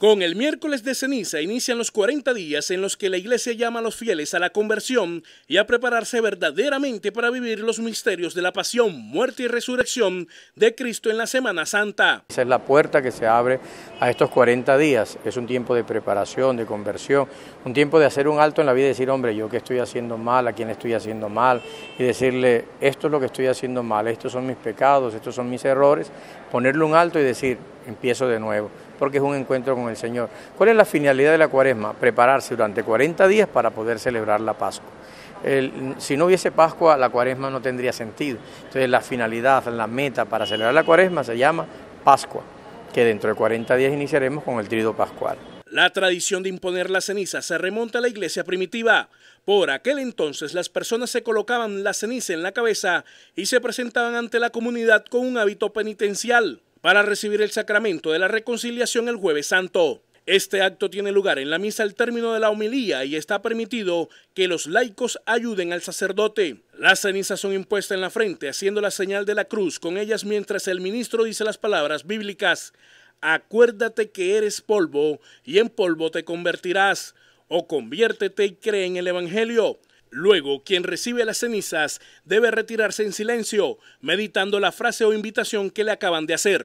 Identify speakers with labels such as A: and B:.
A: Con el miércoles de ceniza inician los 40 días en los que la iglesia llama a los fieles a la conversión y a prepararse verdaderamente para vivir los misterios de la pasión, muerte y resurrección de Cristo en la Semana Santa. Esa es la
B: puerta que se abre a estos 40 días. Es un tiempo de preparación, de conversión, un tiempo de hacer un alto en la vida y decir, hombre, yo qué estoy haciendo mal, a quién estoy haciendo mal, y decirle, esto es lo que estoy haciendo mal, estos son mis pecados, estos son mis errores, ponerle un alto y decir, empiezo de nuevo porque es un encuentro con el Señor. ¿Cuál es la finalidad de la cuaresma? Prepararse durante 40 días para poder celebrar la Pascua. si no hubiese Pascua, la cuaresma no tendría sentido. Entonces la finalidad, la meta para celebrar la cuaresma se llama Pascua, que dentro de 40 días iniciaremos con el trido pascual.
A: La tradición de imponer la ceniza se remonta a la iglesia primitiva. Por aquel entonces las personas se colocaban la ceniza en la cabeza y se presentaban ante la comunidad con un hábito penitencial para recibir el sacramento de la reconciliación el jueves santo. Este acto tiene lugar en la misa al término de la homilía y está permitido que los laicos ayuden al sacerdote. Las cenizas son impuestas en la frente, haciendo la señal de la cruz con ellas mientras el ministro dice las palabras bíblicas. Acuérdate que eres polvo y en polvo te convertirás, o conviértete y cree en el Evangelio. Luego, quien recibe las cenizas debe retirarse en silencio, meditando la frase o invitación que le acaban de hacer.